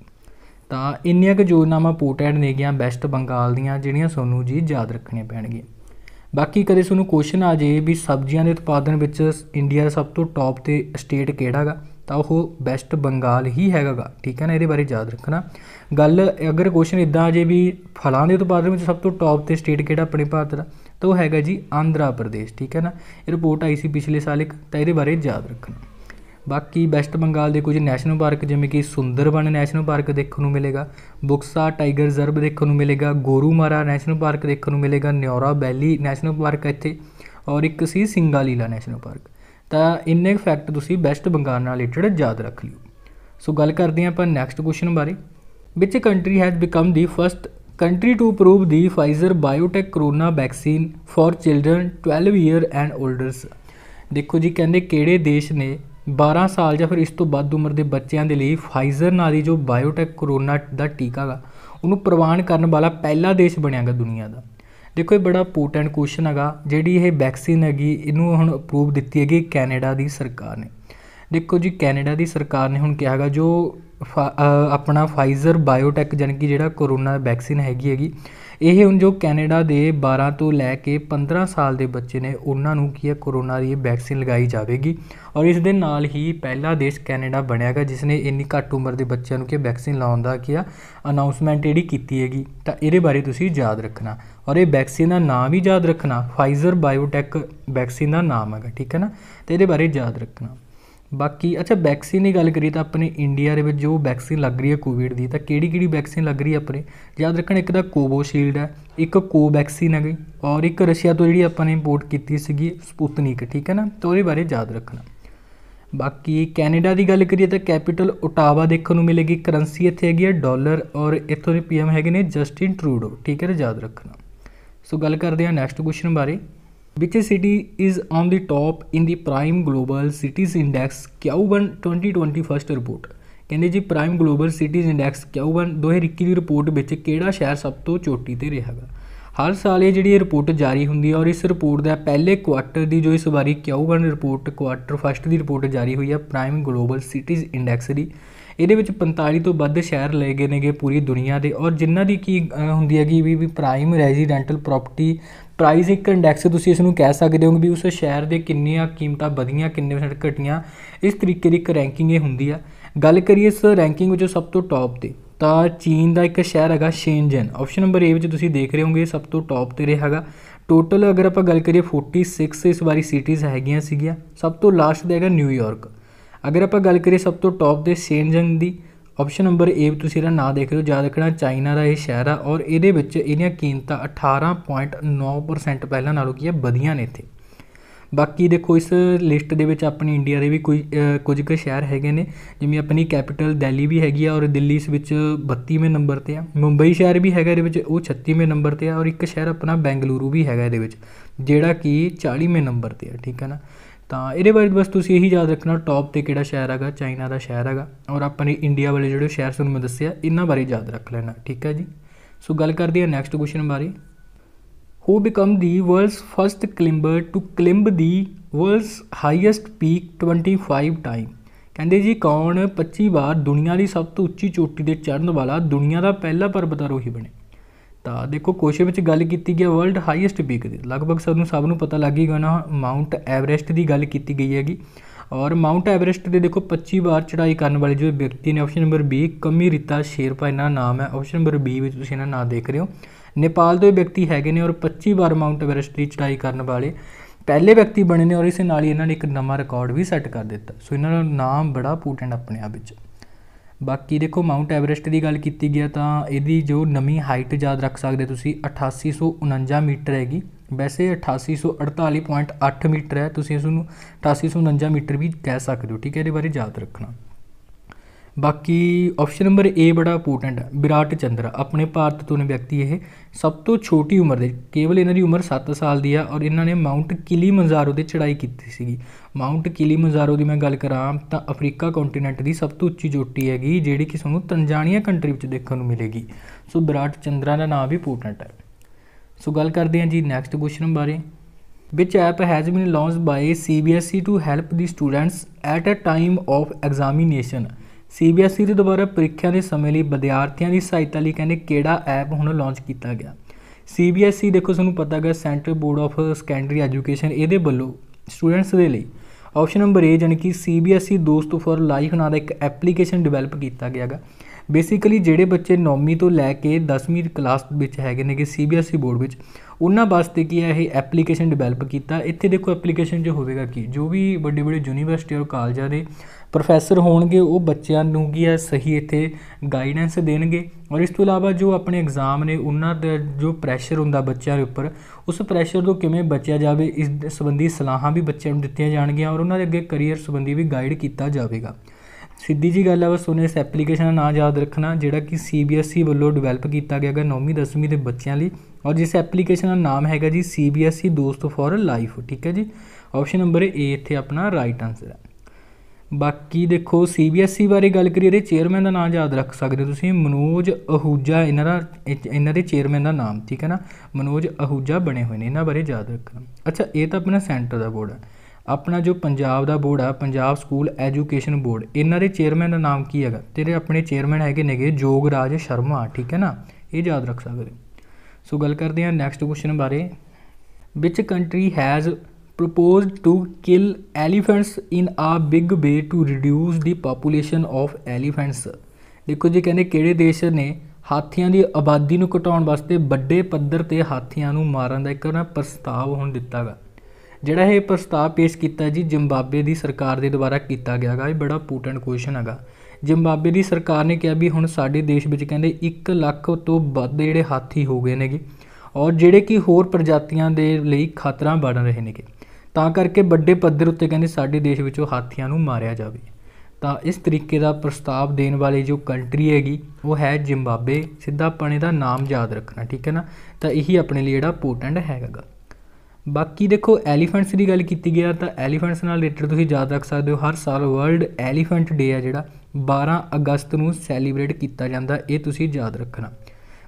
ਤਾਂ ਇੰਨੀਆਂ ਕੁ ਯੋਜਨਾਵਾਂ ਨੇ ਨੇਗੀਆਂ ਵੈਸਟ ਬੰਗਾਲ ਦੀਆਂ ਜਿਹੜੀਆਂ ਸਾਨੂੰ ਜੀ ਯਾਦ ਰੱਖਣੀਆਂ ਪੈਣਗੀਆਂ ਬਾਕੀ ਕਦੇ ਤੁਹਾਨੂੰ ਕੁਐਸਚਨ ਆ ਜੇ ਵੀ ਸਬਜ਼ੀਆਂ ਦੇ ਉਤਪਾਦਨ ਵਿੱਚ ਇੰਡੀਆ ਦਾ ਸਭ ਤੋਂ ਟੌਪ ਤੇ ਸਟੇਟ ਕਿਹੜਾਗਾ ਤਾਂ ਉਹ ਬੈਸਟ ਬੰਗਾਲ ਹੀ ਹੈਗਾਗਾ ਠੀਕ ਹੈ ਨਾ ਇਹਦੇ ਬਾਰੇ ਯਾਦ ਰੱਖਣਾ ਗੱਲ ਅਗਰ ਕੁਐਸਚਨ ਇਦਾਂ ਜੇ ਵੀ ਫਲਾਂ ਦੇ ਉਤਪਾਦਨ ਵਿੱਚ ਸਭ ਤੋਂ ਟੌਪ ਤੇ ਸਟੇਟ ਕਿਹੜਾ ਆਪਣੇ ਭਾਰਤ ਦਾ ਤਾਂ ਉਹ ਹੈਗਾ ਜੀ ਆਂਧਰਾ ਪ੍ਰਦੇਸ਼ ਠੀਕ ਹੈ ਨਾ ਇਹ ਰਿਪੋਰਟ ਆਈ ਸੀ ਪਿਛਲੇ ਸਾਲ ਇੱਕ ਤਾਂ ਇਹਦੇ ਬਾਰੇ ਯਾਦ ਰੱਖਣਾ ਬਾਕੀ ਬੈਸਟ ਬੰਗਾਲ ਦੇ ਕੁਝ ਨੈਸ਼ਨਲ ਪਾਰਕ ਜਿਵੇਂ ਕਿ ਸੁੰਦਰਬਨ ਨੈਸ਼ਨਲ ਪਾਰਕ ਦੇਖਣ ਨੂੰ ਮਿਲੇਗਾ ਬੁਕਸਾ ਟਾਈਗਰ ਰਿਜ਼ਰਵ ਦੇਖਣ ਨੂੰ ਮਿਲੇਗਾ ਗੋਰੂਮਾਰਾ ਨੈਸ਼ਨਲ ਪਾਰਕ ਦੇਖਣ ਨੂੰ ਮਿਲੇਗਾ ਨਿਓਰਾ ਵੈਲੀ ਨੈਸ਼ਨਲ ਪਾਰਕ ਇੱਥੇ ਔਰ ਇੱਕ ਸੀ ਸਿੰਗਾਲੀਲਾ ਨੈਸ਼ਨਲ ਪਾਰਕ ਤਾਂ ਇੰਨੇ ਫੈਕਟ ਤੁਸੀਂ ਵੈਸਟ ਬੰਗਾਲ ਨਾਲ ਰਿਲੇਟਡ ਯਾਦ ਰੱਖ ਲਿਓ ਸੋ ਗੱਲ ਕਰਦੇ ਆਂ ਆਪਾਂ ਨੈਕਸਟ ਕੁਐਸਚਨ ਬਾਰੇ which country has become the first country to approve the Pfizer biotech corona vaccine for children 12 year and olders ਦੇਖੋ ਜੀ ਕਹਿੰਦੇ ਕਿਹੜੇ ਦੇਸ਼ ਨੇ 12 ਸਾਲ ਜਾਂ ਫਿਰ ਇਸ ਤੋਂ ਵੱਧ ਉਮਰ ਦੇ ਬੱਚਿਆਂ ਦੇ ਲਈ ਫਾਈਜ਼ਰ ਨਾਲ ਦੀ ਜੋ ਬਾਇਓਟੈਕ ਕਰੋਨਾ ਦਾ ਟੀਕਾ ਗਾ ਉਹਨੂੰ ਪ੍ਰਵਾਨ ਕਰਨ ਵਾਲਾ ਪਹਿਲਾ ਦੇਸ਼ ਬਣਿਆਗਾ ਦੁਨੀਆ ਦਾ ਦੇਖੋ ਇਹ ਬੜਾ ਇੰਪੋਰਟੈਂਟ ਕੁਐਸਚਨ ਹੈਗਾ ਜਿਹੜੀ ਇਹ ਵੈਕਸੀਨ ਹੈਗੀ ਇਹਨੂੰ ਹੁਣ ਅਪਰੂਵ ਦਿੱਤੀ ਹੈਗੀ ਕੈਨੇਡਾ ਦੀ ਸਰਕਾਰ ਨੇ ਦੇਖੋ ਜੀ ਕੈਨੇਡਾ ਦੀ ਸਰਕਾਰ ਨੇ ਹੁਣ ਕਿਹਾ ਹੈਗਾ ਜੋ ਆਪਣਾ ਫਾਈਜ਼ਰ ਬਾਇਓਟੈਕ ਜਾਨਕੀ ਜਿਹੜਾ ਕੋਰੋਨਾ ਵੈਕਸੀਨ ਹੈਗੀ ਹੈਗੀ ਇਹ ਹੁਣ ਜੋ ਕੈਨੇਡਾ ਦੇ 12 ਤੋਂ ਲੈ ਕੇ 15 ਸਾਲ ਦੇ ਬੱਚੇ ਨੇ ਉਹਨਾਂ ਨੂੰ ਕੀ ਹੈ ਕੋਰੋਨਾ ਦੀ ਵੈਕਸੀਨ ਲਗਾਈ ਜਾਵੇਗੀ ਔਰ ਇਸ ਦੇ ਨਾਲ ਹੀ ਪਹਿਲਾ ਦੇਸ਼ ਕੈਨੇਡਾ ਬਣਿਆਗਾ ਜਿਸ ਨੇ ਇੰਨੀ ਘੱਟ ਉਮਰ ਦੇ ਬੱਚਿਆਂ ਨੂੰ ਕਿ ਵੈਕਸੀਨ ਲਾਉਣ ਦਾ ਕੀ ਹੈ ਅਨਾਉਂਸਮੈਂਟ ਜਿਹੜੀ ਕੀਤੀ ਹੈਗੀ ਤਾਂ ਇਹਦੇ ਬਾਰੇ ਤੁਸੀਂ ਯਾਦ ਰੱਖਣਾ ਔਰ ਇਹ ਵੈਕਸੀਨ ਦਾ ਨਾਮ ਵੀ ਯਾਦ ਰੱਖਣਾ ਫਾਈਜ਼ਰ ਬਾਇਓਟੈਕ ਵੈਕਸੀਨ ਦਾ ਨਾਮ ਹੈਗਾ ਠੀਕ ਹੈ ਨਾ ਤੇ ਇਹਦੇ ਬਾਰੇ ਯਾਦ ਰੱਖਣਾ ਬਾਕੀ ਅੱਛਾ ਵੈਕਸੀਨ ਦੀ ਗੱਲ ਕਰੀਏ ਤਾਂ ਆਪਣੇ ਇੰਡੀਆ ਦੇ ਵਿੱਚ ਜੋ ਵੈਕਸੀਨ ਲੱਗ ਰਹੀ ਹੈ ਕੋਵਿਡ ਦੀ ਤਾਂ ਕਿਹੜੀ ਕਿਹੜੀ ਵੈਕਸੀਨ ਲੱਗ ਰਹੀ ਹੈ ਆਪਣੇ ਯਾਦ ਰੱਖਣਾ ਇੱਕ ਤਾਂ ਕੋਵੋਸ਼ੀਲਡ ਹੈ ਇੱਕ ਕੋਵੈਕਸੀਨ ਹੈ ਗਈ ਔਰ ਇੱਕ ਰਸ਼ੀਆ ਤੋਂ ਜਿਹੜੀ ਆਪਾਂ ਨੇ ਇੰਪੋਰਟ ਕੀਤੀ ਸੀਗੀ ਸਪੁਤਨਿਕ ਠੀਕ ਹੈ ਨਾ ਤਾਂ ਉਹਦੇ ਬਾਰੇ ਯਾਦ ਰੱਖਣਾ ਬਾਕੀ ਕੈਨੇਡਾ ਦੀ ਗੱਲ ਕਰੀਏ ਤਾਂ ਕੈਪੀਟਲ ਓਟਾਵਾ ਦੇਖਣ ਨੂੰ ਮਿਲੇਗੀ ਕਰੰਸੀ ਇੱਥੇ ਹੈਗੀ ਹੈ ਡਾਲਰ ਔਰ ਇੱਥੋਂ ਦੇ ਪੀਐਮ ਹੈਗੇ ਨੇ ਜਸਟਿਨ ਟਰੂਡੋ ਠੀਕ ਹੈ ਯਾਦ ਰੱਖਣਾ ਸੋ ਗੱਲ ਕਰਦੇ ਹਾਂ ਨੈਕਸਟ ਕੁਐਸਚਨ ਬਾਰੇ which city is on the top in the Prime Global Cities Index Q1 2021 report ਕਹਿੰਦੇ ਜੀ prime global cities index Q1 2021 ਦੀ ਰਿਪੋਰਟ ਵਿੱਚ ਕਿਹੜਾ ਸ਼ਹਿਰ ਸਭ ਤੋਂ ਚੋਟੀ ਤੇ ਰਿਹਾ ਹੈਗਾ ਹਰ ਸਾਲ ਇਹ ਜਿਹੜੀ ਰਿਪੋਰਟ ਜਾਰੀ ਹੁੰਦੀ ਹੈ ਔਰ ਇਸ ਰਿਪੋਰਟ ਦਾ ਪਹਿਲੇ ਕੁਆਰਟਰ ਦੀ ਜੋ ਇਸ ਵਾਰੀ Q1 ਰਿਪੋਰਟ ਕੁਆਰਟਰ ਫਸਟ ਦੀ ਰਿਪੋਰਟ ਜਾਰੀ ਹੋਈ ਹੈ ਪ੍ਰਾਈਮ ਗਲੋਬਲ ਸਿਟੀਜ਼ ਇੰਡੈਕਸ ਦੀ ਇਹਦੇ ਵਿੱਚ 45 ਤੋਂ ਵੱਧ ਸ਼ਹਿਰ ਲਏ ਗਏ ਨੇਗੇ ਪੂਰੀ ਦੁਨੀਆ ਦੇ ਔਰ ਜਿਨ੍ਹਾਂ ਦੀ ਕੀ ਹੁੰਦੀ ਹੈਗੀ ਵੀ ਵੀ ਪ੍ਰਾਈਮ ਰੈਜ਼ੀਡੈਂਟਲ ਪ੍ਰਾਪਰਟੀ ਪ੍ਰਾਈਸ ਇੱਕ ਇੰਡੈਕਸ ਤੁਸੀਂ ਇਸ ਨੂੰ ਕਹਿ ਸਕਦੇ ਹੋ ਵੀ ਉਸ ਸ਼ਹਿਰ ਦੇ ਕਿੰਨੀਆਂ ਕੀਮਤਾਂ ਵਧੀਆਂ ਕਿੰਨੇ ਪਰਸੈਂਟ ਘਟੀਆਂ ਇਸ ਤਰੀਕੇ ਦੀ ਇੱਕ ਰੈਂਕਿੰਗ ਇਹ ਹੁੰਦੀ ਆ ਗੱਲ ਕਰੀਏ ਇਸ ਰੈਂਕਿੰਗ ਵਿੱਚੋਂ ਸਭ ਤੋਂ ਟੌਪ ਤੇ ਤਾਂ ਚੀਨ ਦਾ ਇੱਕ ਸ਼ਹਿਰ ਹੈਗਾ ਸ਼ੇਨਜਨ ਆਪਸ਼ਨ ਨੰਬਰ A ਵਿੱਚ ਤੁਸੀਂ ਦੇਖ ਰਹੇ ਹੋਗੇ ਸਭ ਤੋਂ ਟੌਪ ਤੇ ਰਿਹਾ ਹੈਗਾ ਟੋਟਲ ਅਗਰ ਆਪਾਂ ਗੱਲ ਕਰੀਏ 46 ਇਸ ਵਾਰੀ ਸਿਟੀਜ਼ ਹੈਗੀਆਂ ਸੀਗੀਆਂ ਸਭ ਤੋਂ ਲਾਸਟ ਦੇਗਾ ਨਿਊਯਾਰਕ ਅਗਰ ਆਪਾਂ ਗੱਲ ਕਰੀਏ ਸਭ ਤੋਂ ਟੌਪ ਦੇ ਸ਼ੇਨਜਨ ਦੀ ਆਪਸ਼ਨ ਨੰਬਰ ਏ ਤੁਸੀਂ ਇਹਦਾ ਨਾਮ ਦੇਖ ਰਹੇ ਹੋ ਯਾਦ ਰੱਖਣਾ ਚਾਈਨਾ ਦਾ ਇਹ ਸ਼ਹਿਰ ਆ ਔਰ ਇਹਦੇ ਵਿੱਚ ਇਹਨੀਆਂ ਕੀਮਤਾਂ 18.9% ਪਹਿਲਾਂ ਨਾਲੋਂ ਕੀ ਹੈ ਵਧੀਆਂ ਨੇ ਇੱਥੇ ਬਾਕੀ ਦੇਖੋ ਇਸ ਲਿਸਟ ਦੇ ਵਿੱਚ ਆਪਣੀ ਇੰਡੀਆ ਦੇ ਵੀ ਕੋਈ ਕੁਝ ਕੁ ਸ਼ਹਿਰ ਹੈਗੇ ਨੇ ਜਿਵੇਂ ਆਪਣੀ ਕੈਪੀਟਲ ਦਿੱਲੀ ਵੀ ਹੈਗੀ ਆ ਔਰ ਦਿੱਲੀ ਇਸ ਵਿੱਚ 32ਵੇਂ ਨੰਬਰ ਤੇ ਆ ਮੁੰਬਈ ਸ਼ਹਿਰ ਵੀ ਹੈਗਾ ਇਹਦੇ ਵਿੱਚ ਉਹ 36ਵੇਂ ਨੰਬਰ ਤੇ ਆ ਔਰ ਇੱਕ ਸ਼ਹਿਰ ਆਪਣਾ ਬੈਂਗਲੁਰੂ ਵੀ ਹੈਗਾ ਇਹਦੇ ਵਿੱਚ ਜਿਹੜਾ ਕਿ 40ਵੇਂ ਨੰਬਰ ਤੇ ਆ ਠੀਕ ਹੈ ਨਾ ਤਾਂ ਇਹਦੇ ਬਾਰੇ ਬਸ ਤੁਸੀਂ ਇਹੀ ਯਾਦ ਰੱਖਣਾ ਟੌਪ ਤੇ ਕਿਹੜਾ ਸ਼ਹਿਰ ਹੈਗਾ ਚਾਈਨਾ ਦਾ ਸ਼ਹਿਰ ਹੈਗਾ ਔਰ ਆਪਣੇ ਇੰਡੀਆ ਵਾਲੇ ਜਿਹੜੇ ਸ਼ਹਿਰ ਤੁਹਾਨੂੰ ਮੈਂ ਦੱਸਿਆ ਇਹਨਾਂ ਬਾਰੇ ਯਾਦ ਰੱਖ ਲੈਣਾ ਠੀਕ ਹੈ ਜੀ ਸੋ ਗੱਲ ਕਰਦੇ ਹਾਂ ਨੈਕਸਟ ਕੁਐਸਚਨ ਬਾਰੇ who become the world's first climber to climb the world's highest peak 25 time ਕਹਿੰਦੇ ਜੀ ਕੌਣ 25 ਵਾਰ ਦੁਨੀਆ ਦੀ ਸਭ ਤੋਂ ਉੱਚੀ ਚੋਟੀ ਤੇ ਚੜਨ ਵਾਲਾ ਦੁਨੀਆ ਦਾ ਪਹਿਲਾ ਪਰਬਤਾਰੋਹੀ ਬਣੇ ਤਾਂ ਦੇਖੋ ਕੋਸ਼ੇ ਵਿੱਚ ਗੱਲ ਕੀਤੀ ਗਈ ਹੈ ਵਰਲਡ ਹਾਈਐਸਟ ਪੀਕ ਦੀ ਲਗਭਗ ਸਭ ਨੂੰ ਸਭ ਨੂੰ ਪਤਾ ਲੱਗ ਹੀ ਗਿਆ ਨਾ ਮਾਉਂਟ ਐਵਰੈਸਟ ਦੀ ਗੱਲ ਕੀਤੀ ਗਈ ਹੈਗੀ ਔਰ ਮਾਉਂਟ ਐਵਰੈਸਟ ਦੇ ਦੇਖੋ 25 ਵਾਰ ਚੜ੍ਹਾਈ ਕਰਨ ਵਾਲੇ ਜੋ ਵਿਅਕਤੀ ਨੇ ਆਪਸ਼ਨ ਨੰਬਰ B ਕਮੀ ਰਿਤਾ ਸ਼ੇਰਪਾ ਇਹਨਾਂ ਨਾਮ ਹੈ ਆਪਸ਼ਨ ਨੰਬਰ B ਵਿੱਚ ਤੁਸੀਂ ਇਹਨਾਂ ਨਾਮ ਦੇਖ ਰਹੇ ਹੋ ਨੇਪਾਲ ਦੇ ਵਿਅਕਤੀ ਹੈਗੇ ਨੇ ਔਰ 25 ਵਾਰ ਮਾਉਂਟ ਐਵਰੈਸਟ ਦੀ ਚੜ੍ਹਾਈ ਕਰਨ ਵਾਲੇ ਪਹਿਲੇ ਵਿਅਕਤੀ ਬਣੇ ਨੇ ਔਰ ਇਸ ਨਾਲ ਹੀ ਇਹਨਾਂ ਨੇ ਇੱਕ ਨਵਾਂ ਰਿਕਾਰਡ ਵੀ ਸੈੱਟ ਕਰ ਦਿੱਤਾ ਸੋ ਇਹਨਾਂ ਦਾ ਨਾਮ ਬੜਾ ਪੂਟੈਂਟ ਆਪਣੇ ਆਪ ਵਿੱਚ ਬਾਕੀ ਦੇਖੋ ਮਾਊਂਟ ਐਵਰੈਸਟ ਦੀ ਗੱਲ ਕੀਤੀ ਗਿਆ ਤਾਂ ਇਹਦੀ ਜੋ ਨਵੀਂ ਹਾਈਟ ਯਾਦ ਰੱਖ ਸਕਦੇ ਤੁਸੀਂ 8849 ਮੀਟਰ ਹੈਗੀ ਵੈਸੇ 8848.8 ਮੀਟਰ ਹੈ ਤੁਸੀਂ ਇਸ ਨੂੰ 8849 ਮੀਟਰ ਵੀ ਕਹਿ ਸਕਦੇ ਹੋ ਠੀਕ ਹੈ ਇਹਦੇ ਬਾਰੇ ਯਾਦ ਰੱਖਣਾ ਬਾਕੀ ਆਪਸ਼ਨ ਨੰਬਰ A ਬੜਾ ਇੰਪੋਰਟੈਂਟ ਹੈ ਵਿਰਾਟ ਚੰਦਰ ਆਪਣੇ ਭਾਰਤ ਤੋਂ ਨੇ ਵਿਅਕਤੀ ਇਹ ਸਭ ਤੋਂ ਛੋਟੀ ਉਮਰ ਦੇ ਕੇਵਲ ਇਹਨਾਂ ਦੀ ਉਮਰ 7 ਸਾਲ ਦੀ ਆ ਔਰ ਇਹਨਾਂ ਨੇ ਮਾਉਂਟ ਕਿਲੀਮੰਜ਼ਾਰੋ ਤੇ ਚੜ੍ਹਾਈ ਕੀਤੀ ਸੀਗੀ ਮਾਉਂਟ ਕਿਲੀਮੰਜ਼ਾਰੋ ਦੀ ਮੈਂ ਗੱਲ ਕਰਾਂ ਤਾਂ ਅਫਰੀਕਾ ਕੰਟੀਨੈਂਟ ਦੀ ਸਭ ਤੋਂ ਉੱਚੀ ਚੋਟੀ ਹੈਗੀ ਜਿਹੜੀ ਕਿ ਸਾਨੂੰ ਤੰਜਾਨੀਆ ਕੰਟਰੀ ਵਿੱਚ ਦੇਖਣ ਨੂੰ ਮਿਲੇਗੀ ਸੋ ਵਿਰਾਟ ਚੰਦਰਾ ਦਾ ਨਾਮ ਵੀ ਇੰਪੋਰਟੈਂਟ ਹੈ ਸੋ ਗੱਲ ਕਰਦੇ ਹਾਂ ਜੀ ਨੈਕਸਟ ਕੁਐਸਚਨ ਬਾਰੇ which app has been launched by CBSE to help the students at a time of examination CBSE ਦੇ ਦੁਆਰਾ ਪ੍ਰੀਖਿਆ ਦੇ ਸਮੇਂ ਲਈ ਵਿਦਿਆਰਥੀਆਂ ਦੀ ਸਹਾਇਤਾ ਲਈ ਕਹਿੰਦੇ ਕਿਹੜਾ ਐਪ ਹੁਣ ਲਾਂਚ ਕੀਤਾ ਗਿਆ ਸੀਬੀਐਸਈ ਦੇਖੋ ਤੁਹਾਨੂੰ ਪਤਾ ਹੈਗਾ centre board of secondary education ਇਹਦੇ ਵੱਲੋਂ ਸਟੂਡੈਂਟਸ ਦੇ ਲਈ ਆਪਸ਼ਨ ਨੰਬਰ ਏ ਜਾਨੀ ਕਿ ਸੀਬੀਐਸਈ ਦੋਸਤ ਫੋਰ ਲਾਈਫ ਨਾਂ ਦਾ ਇੱਕ ਐਪਲੀਕੇਸ਼ਨ ਡਿਵੈਲਪ ਕੀਤਾ ਗਿਆ ਹੈਗਾ ਬੇਸਿਕਲੀ ਜਿਹੜੇ ਬੱਚੇ 9ਵੀਂ ਤੋਂ ਲੈ ਕੇ 10ਵੀਂ ਕਲਾਸ ਵਿੱਚ ਹੈਗੇ ਨੇ ਕਿ ਸੀਬੀਐਸਈ ਬੋਰਡ ਵਿੱਚ ਉਹਨਾਂ ਵਾਸਤੇ ਕੀ ਹੈ ਇਹ ਐਪਲੀਕੇਸ਼ਨ ਡਿਵੈਲਪ ਕੀਤਾ ਇੱਥੇ ਦੇਖੋ ਐਪਲੀਕੇਸ਼ਨ ਜੋ ਹੋਵੇਗਾ ਕੀ ਜੋ ਵੀ ਵੱਡੇ ਵੱਡੇ ਯੂਨੀਵਰਸਿਟੀ ਔਰ ਕਾਲਜਾਂ ਦੇ ਪ੍ਰੋਫੈਸਰ ਹੋਣਗੇ ਉਹ ਬੱਚਿਆਂ ਨੂੰ ਕੀ ਹੈ ਸਹੀ ਇੱਥੇ ਗਾਈਡੈਂਸ ਦੇਣਗੇ ਔਰ ਇਸ ਤੋਂ ਇਲਾਵਾ ਜੋ ਆਪਣੇ ਐਗਜ਼ਾਮ ਨੇ ਉਹਨਾਂ ਦਾ ਜੋ ਪ੍ਰੈਸ਼ਰ ਹੁੰਦਾ ਬੱਚਿਆਂ ਦੇ ਉੱਪਰ ਉਸ ਪ੍ਰੈਸ਼ਰ ਤੋਂ ਕਿਵੇਂ ਬਚਿਆ ਜਾਵੇ ਇਸ ਸੰਬੰਧੀ ਸਲਾਹਾਂ ਵੀ ਬੱਚਿਆਂ ਨੂੰ ਦਿੱਤੀਆਂ ਜਾਣਗੀਆਂ ਔਰ ਉਹਨਾਂ ਦੇ ਅੱਗੇ ਕੈਰੀਅਰ ਸੰਬੰਧੀ ਵੀ ਗਾਈਡ ਕੀਤਾ ਜਾਵੇਗਾ ਸਿੱਧੀ ਜੀ ਗੱਲ ਆ ਬਸ ਉਹਨੇ ਇਸ ਐਪਲੀਕੇਸ਼ਨ ਦਾ ਨਾਮ ਯਾਦ ਰੱਖਣਾ ਜਿਹੜਾ ਕਿ ਸੀਬੀਐਸਈ e ਵੱਲੋਂ ਡਿਵੈਲਪ ਕੀਤਾ ਗਿਆ ਹੈਗਾ 9ਵੀਂ 10ਵੀਂ ਦੇ ਬੱਚਿਆਂ ਲਈ ਔਰ ਜਿਸ ਐਪਲੀਕੇਸ਼ਨ ਦਾ ਨਾਮ ਹੈਗਾ ਜੀ ਸੀਬੀਐਸਈ ਦੋਸਤ ਫॉर ਲਾਈਫ ਠੀਕ ਹੈ ਜੀ ਆਪਸ਼ਨ ਨੰਬਰ A ਇੱਥੇ ਆਪਣਾ ਰਾਈਟ ਆਨਸਰ ਹੈ ਬਾਕੀ ਦੇਖੋ ਸੀਬੀਐਸਈ e ਬਾਰੇ ਗੱਲ ਕਰੀਏ ਇਹਦੇ ਚੇਅਰਮੈਨ ਦਾ ਨਾਮ ਯਾਦ ਰੱਖ ਸਕਦੇ ਹੋ ਤੁਸੀਂ ਮਨੋਜ ਅਹੂਜਾ ਇਹਨਾਂ ਦਾ ਇਹਨਾਂ ਦੇ ਚੇਅਰਮੈਨ ਦਾ ਨਾਮ ਠੀਕ ਹੈ ਨਾ ਮਨੋਜ ਅਹੂਜਾ ਬਣੇ ਹੋਏ ਨੇ ਇਹਨਾਂ ਬਾਰੇ ਯਾਦ ਰੱਖਣਾ ਅੱਛਾ ਇਹ ਤਾਂ ਆਪਣਾ ਸੈਂਟਰ ਦਾ ਬੋਰਡ ਹੈ ਆਪਣਾ ਜੋ ਪੰਜਾਬ ਦਾ ਬੋਰਡ ਆ ਪੰਜਾਬ ਸਕੂਲ ਐਜੂਕੇਸ਼ਨ ਬੋਰਡ ਇਹਨਾਂ ਦੇ ਚੇਅਰਮੈਨ ਦਾ ਨਾਮ ਕੀ ਹੈਗਾ ਤੇਰੇ ਆਪਣੇ ਚੇਅਰਮੈਨ ਹੈਗੇ ਨੇਗੇ ਜੋਗਰਾਜ ਸ਼ਰਮਾ ਠੀਕ ਹੈ ਨਾ ਇਹ ਯਾਦ ਰੱਖ ਸਕਦੇ ਸੋ ਗੱਲ ਕਰਦੇ ਹਾਂ ਨੈਕਸਟ ਕੁਐਸਚਨ ਬਾਰੇ which country has proposed to kill elephants in a big way to reduce the population of elephants ਦੇਖੋ ਜੀ ਕਹਿੰਦੇ ਕਿਹੜੇ ਦੇਸ਼ ਨੇ ਹਾਥੀਆਂ ਦੀ ਆਬਾਦੀ ਨੂੰ ਘਟਾਉਣ ਵਾਸਤੇ ਵੱਡੇ ਪੱਧਰ ਤੇ ਹਾਥੀਆਂ ਨੂੰ ਮਾਰਨ ਦਾ ਇੱਕ ਨਾ ਪ੍ਰਸਤਾਵ ਹੁਣ ਦਿੱਤਾਗਾ ਜਿਹੜਾ ਇਹ ਪ੍ਰਸਤਾਵ ਪੇਸ਼ ਕੀਤਾ ਜੀ ਜ਼ਿੰਬਾਬਵੇ ਦੀ ਸਰਕਾਰ ਦੇ ਦੁਆਰਾ ਕੀਤਾ ਗਿਆਗਾ ਇਹ ਬੜਾ ਪੂਟੈਂਟ ਕੁਐਸਚਨ ਹੈਗਾ ਜ਼ਿੰਬਾਬਵੇ ਦੀ ਸਰਕਾਰ ਨੇ ਕਿਹਾ ਵੀ ਹੁਣ ਸਾਡੇ ਦੇਸ਼ ਵਿੱਚ ਕਹਿੰਦੇ 1 ਲੱਖ ਤੋਂ ਵੱਧ ਜਿਹੜੇ ਹਾਥੀ ਹੋ ਗਏ ਨੇਗੇ ਔਰ ਜਿਹੜੇ ਕਿ ਹੋਰ ਪ੍ਰਜਾਤੀਆਂ ਦੇ ਲਈ ਖਤਰਾ ਬਣ ਰਹੇ ਨੇਗੇ ਤਾਂ ਕਰਕੇ ਵੱਡੇ ਪੱਧਰ ਉੱਤੇ ਕਹਿੰਦੇ ਸਾਡੇ ਦੇਸ਼ ਵਿੱਚੋਂ ਹਾਥੀਆਂ ਨੂੰ ਮਾਰਿਆ ਜਾਵੇ ਤਾਂ ਇਸ ਤਰੀਕੇ ਦਾ ਪ੍ਰਸਤਾਵ ਦੇਣ ਵਾਲੀ ਜੋ ਕੰਟਰੀ ਹੈਗੀ ਉਹ ਹੈ ਜ਼ਿੰਬਾਬਵੇ ਸਿੱਧਾ ਆਪਾਂ ਦਾ ਨਾਮ ਯਾਦ ਰੱਖਣਾ ਠੀਕ ਹੈ ਨਾ ਤਾਂ ਇਹੀ ਆਪਣੇ ਲਈ ਜਿਹੜਾ ਇੰਪੋਰਟੈਂਟ ਹੈਗਾ ਬਾਕੀ ਦੇਖੋ ਐਲੀਫੈਂਟਸ ਦੀ ਗੱਲ ਕੀਤੀ ਗਿਆ ਤਾਂ ਐਲੀਫੈਂਟਸ ਨਾਲ ਰਿਲੇਟਡ ਤੁਸੀਂ ਯਾਦ ਰੱਖ ਸਕਦੇ ਹੋ ਹਰ ਸਾਲ ਵਰਲਡ ਐਲੀਫੈਂਟ ਡੇ ਆ ਜਿਹੜਾ 12 ਅਗਸਤ ਨੂੰ ਸੈਲੀਬ੍ਰੇਟ ਕੀਤਾ ਜਾਂਦਾ ਇਹ ਤੁਸੀਂ ਯਾਦ ਰੱਖਣਾ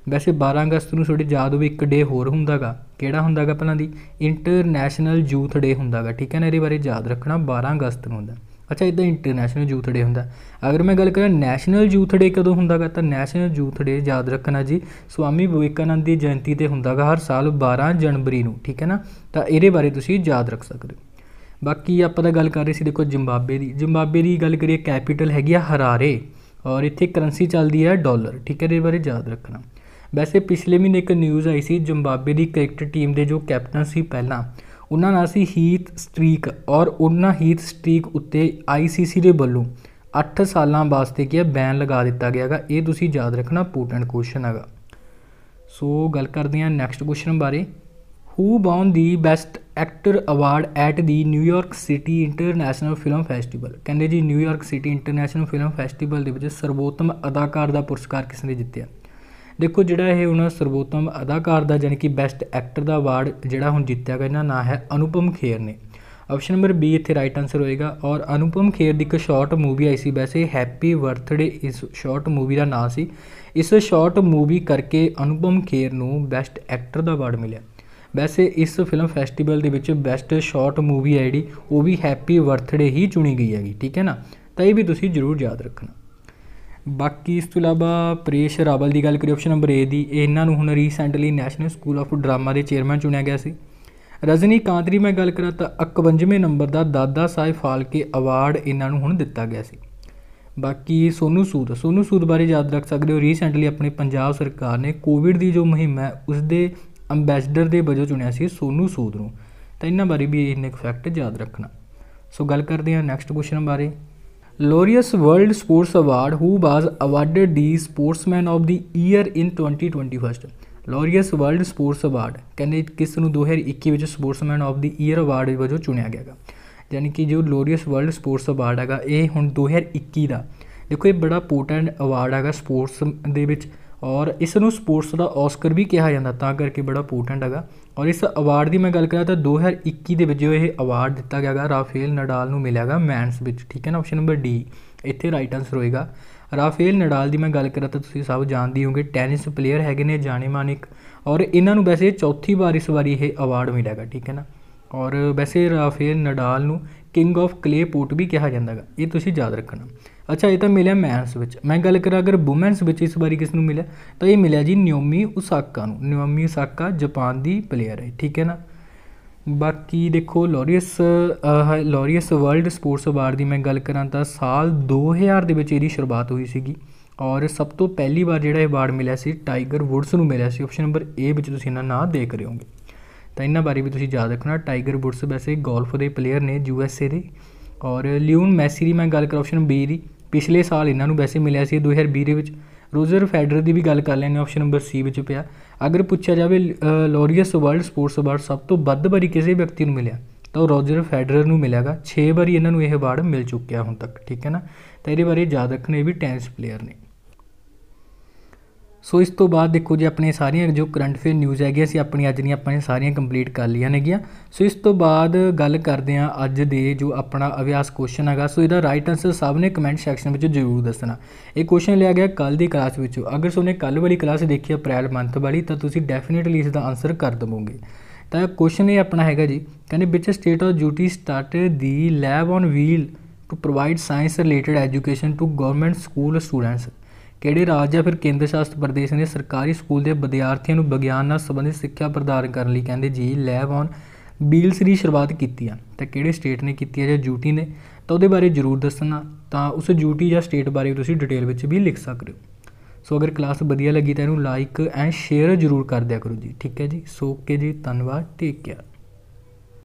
ਵੈਸੇ 12 ਅਗਸਤ ਨੂੰ ਤੁਹਾਡੇ ਯਾਦ ਹੋਵੇ ਇੱਕ ਡੇ ਹੋਰ ਹੁੰਦਾਗਾ ਕਿਹੜਾ ਹੁੰਦਾਗਾ ਪਹਿਲਾਂ ਦੀ ਇੰਟਰਨੈਸ਼ਨਲ ਯੂਥ ਡੇ ਹੁੰਦਾਗਾ ਠੀਕ ਹੈ ਨਾ ਇਹਦੇ ਬਾਰੇ ਯਾਦ ਰੱਖਣਾ 12 ਅਗਸਤ ਨੂੰ ਹੁੰਦਾ ਅੱਛਾ ਇਦਾਂ ਇੰਟਰਨੈਸ਼ਨਲ ਯੂਥ ਡੇ ਹੁੰਦਾ ਅਗਰ ਮੈਂ ਗੱਲ ਕਰਾਂ ਨੈਸ਼ਨਲ ਯੂਥ ਡੇ ਕਦੋਂ ਹੁੰਦਾਗਾ ਤਾਂ ਨੈਸ਼ਨਲ ਯੂਥ ਡੇ ਯਾਦ ਰੱਖਣਾ ਜੀ ਸਵਾਮੀ ਵਿਵੇਕਾਨੰਦ ਦੀ ਜਯੰਤੀ ਤੇ ਹੁੰਦਾਗਾ ਹਰ ਸਾਲ 12 ਜਨਵਰੀ ਨੂੰ ਠੀਕ ਹੈ ਨਾ ਤਾਂ ਇਹਦੇ ਬਾਰੇ ਤੁਸੀਂ ਯਾਦ ਰੱਖ ਸਕਦੇ ਹੋ ਬਾਕੀ ਆਪਾਂ ਤਾਂ ਗੱਲ ਕਰ ਰਹੇ ਸੀ ਦੇਖੋ ਜ਼ਿੰਬਾਬਵੇ ਦੀ ਜ਼ਿੰਬਾਬਵੇ ਦੀ ਗੱਲ ਕਰੀਏ ਕੈਪੀਟਲ ਹੈਗੀ ਆ ਹਰਾਰੇ ਔਰ ਇੱਥੇ ਕਰੰਸੀ ਚੱਲਦੀ ਹੈ ਡਾਲਰ ਠੀਕ ਹੈ ਇਹਦੇ ਬਾਰੇ ਯਾਦ ਰੱਖਣਾ ਵੈਸੇ ਪਿਛਲੇ ਮਹੀਨੇ ਇੱਕ ਨਿਊਜ਼ ਆਈ ਸੀ ਜ਼ਿੰਬਾਬਵੇ ਦੀ ਕ੍ਰਿਕਟ ਟੀਮ ਦੇ ਜੋ ਕੈਪਟਨ ਸੀ ਪਹਿਲਾਂ ਉਹਨਾਂ ਨਾਲ ਸੀ ਹੀਥ ਸਟ੍ਰੀਕ ਔਰ ਉਹਨਾਂ ਹੀਥ ਸਟ੍ਰੀਕ ਉੱਤੇ ਆਈਸੀਸੀ ਦੇ ਵੱਲੋਂ 8 ਸਾਲਾਂ ਵਾਸਤੇ ਕੀ ਹੈ ਬੈਨ ਲਗਾ ਦਿੱਤਾ ਗਿਆਗਾ ਇਹ ਤੁਸੀਂ ਯਾਦ ਰੱਖਣਾ ਇੰਪੋਰਟੈਂਟ ਕੁਐਸਚਨ ਹੈਗਾ ਸੋ ਗੱਲ ਕਰਦੇ ਹਾਂ ਨੈਕਸਟ ਕੁਐਸਚਨ ਬਾਰੇ who won the best actor award at the New York City international film festival ਕਹਿੰਦੇ ਜੀ New York City international film festival ਦੇ ਵਿੱਚ ਸਰਵੋਤਮ ਅਦਾਕਾਰ ਦਾ ਪੁਰਸਕਾਰ ਕਿਸ ਨੇ ਜਿੱਤਿਆ ਦੇਖੋ ਜਿਹੜਾ ਇਹ ਹੁਣ ਸਰਵੋਤਮ ਅਦਾਕਾਰ ਦਾ ਯਾਨੀ ਕਿ ਬੈਸਟ ਐਕਟਰ ਦਾ ਅਵਾਰਡ ਜਿਹੜਾ ਹੁਣ ਜਿੱਤਿਆ ਗਿਆ ਇਹਦਾ ਨਾਂ ਹੈ ਅਨੁਪਮ ਖੇਰ ਨੇ ਆਪਸ਼ਨ ਨੰਬਰ B ਇੱਥੇ ਰਾਈਟ ਆਨਸਰ ਹੋਏਗਾ ਔਰ ਅਨੁਪਮ ਖੇਰ ਦੀ ਇੱਕ ਸ਼ਾਰਟ ਮੂਵੀ ਆਈ ਸੀ ਵੈਸੇ ਹੈਪੀ ਬਰਥਡੇ ਇਸ ਸ਼ਾਰਟ ਮੂਵੀ ਦਾ ਨਾਮ ਸੀ ਇਸ ਸ਼ਾਰਟ ਮੂਵੀ ਕਰਕੇ ਅਨੁਪਮ ਖੇਰ ਨੂੰ ਬੈਸਟ ਐਕਟਰ ਦਾ ਅਵਾਰਡ ਮਿਲਿਆ ਵੈਸੇ ਇਸ ਫਿਲਮ ਫੈਸਟੀਵਲ ਦੇ ਵਿੱਚ ਬੈਸਟ ਸ਼ਾਰਟ ਮੂਵੀ ਆਈਡੀ ਉਹ ਵੀ ਹੈਪੀ ਬਰਥਡੇ ਹੀ ਚੁਣੀ ਗਈ ਹੈਗੀ ਠੀਕ ਹੈ ਨਾ ਤਾਂ ਇਹ ਵੀ ਤੁਸੀਂ ਜ਼ਰੂਰ ਯਾਦ ਰੱਖਣਾ ਬਾਕੀ ਇਸ ਤੋਂ ਇਲਾਵਾ ਪ੍ਰੇਸ਼ ਰਾਵਲ ਦੀ ਗੱਲ ਕਰੀ ਆਪਸ਼ਨ ਨੰਬਰ ਏ ਦੀ ਇਹਨਾਂ ਨੂੰ ਹੁਣ recently national school of drama ਦੇ ਚੇਅਰਮੈਨ ਚੁਣਿਆ ਗਿਆ ਸੀ ਰਜਨੀ ਕਾਂਤਰੀ ਮੈਂ ਗੱਲ ਕਰਾਂ ਤਾਂ 51ਵੇਂ ਨੰਬਰ ਦਾ ਦਾਦਾ ਸਾਹਿਬ ਫਾਲਕੇ ਅਵਾਰਡ ਇਹਨਾਂ ਨੂੰ ਹੁਣ ਦਿੱਤਾ ਗਿਆ ਸੀ ਬਾਕੀ ਸੋਨੂ ਸੂਦ ਸੋਨੂ ਸੂਦ ਬਾਰੇ ਯਾਦ ਰੱਖ ਸਕਦੇ ਹੋ ਰੀਸੈਂਟਲੀ ਆਪਣੇ ਪੰਜਾਬ ਸਰਕਾਰ ਨੇ ਕੋਵਿਡ ਦੀ ਜੋ ਮੁਹਿੰਮ ਹੈ ਉਸ ਦੇ ਅੰਬੈਸਡਰ ਦੇ ਵਜੋਂ ਚੁਣਿਆ ਸੀ ਸੋਨੂ ਸੂਦ ਨੂੰ ਤਾਂ ਇਹਨਾਂ ਬਾਰੇ ਵੀ ਇਹਨੇ ਇੱਕ ਫੈਕਟ ਯਾਦ ਰੱਖਣਾ ਸੋ ਗੱਲ ਕਰਦੇ ਹਾਂ ਨੈਕਸਟ ਕੁਐਸਚਨ ਬਾਰੇ Laureus world sports award who was awarded the sportsman of the year in 2021 Laureus world sports award ਕਹਿੰਦੇ ਕਿਸ ਨੂੰ 2021 ਵਿੱਚ sportsman of the year award ਵਜੋਂ ਚੁਣਿਆ ਗਿਆ ਹੈਗਾ ਯਾਨੀ ਕਿ ਜੋ ਲੋਰੀਅਸ ਵਰਲਡ ਸਪੋਰਟਸ ਅਵਾਰਡ ਹੈਗਾ ਇਹ ਹੁਣ 2021 ਦਾ ਦੇਖੋ ਇਹ ਬੜਾ ਇੰਪੋਰਟੈਂਟ ਅਵਾਰਡ ਹੈਗਾ ਸਪੋਰਟਸ ਦੇ ਵਿੱਚ ਔਰ ਇਸ ਨੂੰ ਸਪੋਰਟਸ ਦਾ ਆਸਕਰ ਵੀ ਕਿਹਾ ਜਾਂਦਾ ਤਾਂ ਕਰਕੇ ਬੜਾ ਇੰਪੋਰਟੈਂਟ ਹੈਗਾ ਔਰ ਇਸ ਅਵਾਰਡ ਦੀ ਮੈਂ ਗੱਲ ਕਰਾਂ ਤਾਂ 2021 ਦੇ ਵਿੱਚ ਜੋ ਇਹ ਅਵਾਰਡ ਦਿੱਤਾ ਗਿਆਗਾ ਰਾਫੇਲ ਨਡਾਲ ਨੂੰ ਮਿਲਿਆਗਾ ਮੈਨਸ ਵਿੱਚ ਠੀਕ ਹੈ ਨਾ ਆਪਸ਼ਨ ਨੰਬਰ ਡੀ ਇੱਥੇ ਰਾਈਟ ਆਨਸਰ ਹੋਏਗਾ ਰਾਫੇਲ ਨਡਾਲ ਦੀ ਮੈਂ ਗੱਲ ਕਰਾਂ ਤਾਂ ਤੁਸੀਂ ਸਭ ਜਾਣਦੇ ਹੋਗੇ ਟੈਨਿਸ ਪਲੇਅਰ ਹੈਗੇ ਨੇ ਜਾਣੇ ਮਾਨਿਕ ਔਰ ਇਹਨਾਂ ਨੂੰ ਵੈਸੇ ਚੌਥੀ ਵਾਰ ਇਸ ਵਾਰੀ ਇਹ ਅਵਾਰਡ ਮਿਲਿਆਗਾ ਠੀਕ ਹੈ ਨਾ ਔਰ ਵੈਸੇ ਰਾਫੇਲ ਨਡਾਲ ਨੂੰ ਕਿੰਗ ਆਫ ਕਲੇ ਪੋਟ ਵੀ ਕਿਹਾ ਜਾਂਦਾਗਾ ਇਹ ਤੁਸੀਂ ਯਾਦ ਰੱਖਣਾ ਅੱਛਾ ਇਹ ਤਾਂ ਮਿਲਿਆ ਮੈਨਸ ਵਿੱਚ ਮੈਂ ਗੱਲ ਕਰਾਂ ਅਗਰ ਔਮਨਸ ਵਿੱਚ ਇਸ ਵਾਰੀ ਕਿਸ ਨੂੰ ਮਿਲਿਆ ਤਾਂ ਇਹ ਮਿਲਿਆ ਜੀ ਨਿਓਮੀ ਉਸਾਕਾ ਨੂੰ ਨਿਓਮੀ ਉਸਾਕਾ ਜਾਪਾਨ ਦੀ ਪਲੇਅਰ ਹੈ ਠੀਕ ਹੈ ਨਾ ਬਾਕੀ ਦੇਖੋ Laureus Laureus world sports award ਦੀ ਮੈਂ ਗੱਲ ਕਰਾਂ ਤਾਂ ਸਾਲ 2000 ਦੇ ਵਿੱਚ ਇਹਦੀ ਸ਼ੁਰੂਆਤ ਹੋਈ ਸੀਗੀ ਔਰ ਸਭ ਤੋਂ ਪਹਿਲੀ ਵਾਰ ਜਿਹੜਾ ਇਹ ਅਵਾਰਡ ਮਿਲਿਆ ਸੀ ਟਾਈਗਰ ਵੁੱਡਸ ਨੂੰ ਮਿਲਿਆ ਸੀ ਆਪਸ਼ਨ ਨੰਬਰ A ਵਿੱਚ ਤੁਸੀਂ ਇਹਨਾਂ ਨਾਂ ਦੇਖ ਰਹੇ ਹੋਗੇ ਤਾਂ ਇਹਨਾਂ ਬਾਰੇ ਵੀ ਤੁਸੀਂ ਯਾਦ ਰੱਖਣਾ ਟਾਈਗਰ ਵੁੱਡਸ ਵੈਸੇ ਗੋਲਫ ਦੇ ਪਲੇਅਰ ਨੇ ਯੂ ਐਸ ਏ ਦੇ ਔਰ ਲਿਓਨ ਮੈਸੀ ਦੀ ਮੈਂ ਗੱਲ ਕਰਾਂ ਆਪਸ਼ਨ B ਦੀ ਪਿਛਲੇ ਸਾਲ ਇਹਨਾਂ ਨੂੰ ਵੈਸੇ ਮਿਲਿਆ ਸੀ 2020 ਦੇ ਵਿੱਚ ਰੋਜਰ ਫੈਡਰਰ ਦੀ ਵੀ ਗੱਲ ਕਰ ਲੈਣੇ ਆਪਸ਼ਨ ਨੰਬਰ ਸੀ ਵਿੱਚ ਪਿਆ ਅਗਰ ਪੁੱਛਿਆ ਜਾਵੇ ਲੋਰੀਅਸ ਵਰਲਡ ਸਪੋਰਟਸ ਅਵਾਰਡ ਸਭ ਤੋਂ ਵੱਧ ਵਾਰੀ ਕਿਸੇ ਵਿਅਕਤੀ ਨੂੰ ਮਿਲਿਆ ਤਾਂ ਰੋਜਰ ਫੈਡਰਰ ਨੂੰ ਮਿਲਿਆਗਾ 6 ਵਾਰੀ ਇਹਨਾਂ ਨੂੰ ਇਹ ਅਵਾਰਡ ਮਿਲ ਚੁੱਕਿਆ ਹੁਣ ਤੱਕ ਠੀਕ ਹੈ ਨਾ ਤਾਂ ਇਹਦੇ ਬਾਰੇ ਯਾਦ ਰੱਖਣੇ ਵੀ ਟੈਂਸ ਪਲੇਅਰ ਨੇ ਸੋ ਇਸ ਤੋਂ ਬਾਅਦ ਦੇਖੋ ਜੀ ਆਪਣੇ ਸਾਰੀਆਂ ਜੋ ਕਰੰਟ ਅਫੇਅਰ ਨਿਊਜ਼ ਹੈਗੀ ਸੀ ਆਪਣੀ ਅੱਜ ਦੀਆਂ ਆਪਣੀਆਂ ਸਾਰੀਆਂ ਕੰਪਲੀਟ ਕਰ ਲਈਆਂ ਨੇਗੀਆਂ ਸੋ ਇਸ ਤੋਂ ਬਾਅਦ ਗੱਲ ਕਰਦੇ ਆ ਅੱਜ ਦੇ ਜੋ ਆਪਣਾ ਅਭਿਆਸ ਕੁਐਸਚਨ ਹੈਗਾ ਸੋ ਇਹਦਾ ਰਾਈਟ ਆਨਸਰ ਸਭ ਨੇ ਕਮੈਂਟ ਸੈਕਸ਼ਨ ਵਿੱਚ ਜ਼ਰੂਰ ਦੱਸਣਾ ਇਹ ਕੁਐਸਚਨ ਲਿਆ ਗਿਆ ਕੱਲ ਦੀ ਕਲਾਸ ਵਿੱਚੋਂ ਅਗਰ ਸੋਨੇ ਕੱਲ ਵਾਲੀ ਕਲਾਸ ਦੇਖੀ ਅਪ੍ਰੈਲ ਮੰਥ ਵਾਲੀ ਤਾਂ ਤੁਸੀਂ ਡੈਫੀਨਿਟਲੀ ਇਸ ਦਾ ਆਨਸਰ ਕਰ ਦਵੋਗੇ ਤਾਂ ਕੁਐਸਚਨ ਇਹ ਆਪਣਾ ਹੈਗਾ ਜੀ ਕਹਿੰਦੇ ਵਿੱਚ state of duty started the lab on wheel to provide science related education to government school students ਕਿਹੜੇ ਰਾਜ ਜਾਂ ਫਿਰ ਕੇਂਦਰ ਸ਼ਾਸਤ ਪ੍ਰਦੇਸ਼ ਨੇ ਸਰਕਾਰੀ ਸਕੂਲ ਦੇ ਵਿਦਿਆਰਥੀਆਂ ਨੂੰ ਵਿਗਿਆਨ ਨਾਲ ਸੰਬੰਧਿਤ ਸਿੱਖਿਆ ਪ੍ਰਦਾਨ ਕਰਨ ਲਈ ਕਹਿੰਦੇ ਜੀ ਲੈਬ ਔਨ ਬੀਲਸ ਦੀ ਸ਼ੁਰੂਆਤ ਕੀਤੀ ਆ ਤਾਂ ਕਿਹੜੇ ਸਟੇਟ ਨੇ ਕੀਤੀ ਆ ਜਾਂ ਯੂਟੀ ਨੇ ਤਾਂ ਉਹਦੇ ਬਾਰੇ ਜ਼ਰੂਰ ਦੱਸਣਾ ਤਾਂ ਉਸ ਯੂਟੀ ਜਾਂ ਸਟੇਟ ਬਾਰੇ ਤੁਸੀਂ ਡਿਟੇਲ ਵਿੱਚ ਵੀ ਲਿਖ ਸਕਦੇ ਹੋ ਸੋ ਅਗਰ ਕਲਾਸ ਵਧੀਆ ਲੱਗੀ ਤਾਂ ਇਹਨੂੰ ਲਾਈਕ ਐਂਡ ਸ਼ੇਅਰ ਜ਼ਰੂਰ ਕਰ ਦਿਆ ਕਰੋ ਜੀ ਠੀਕ ਹੈ ਜੀ ਸੋ ਓਕੇ ਜੀ ਧੰਨਵਾਦ ਟੇਕ ਕੇਅਰ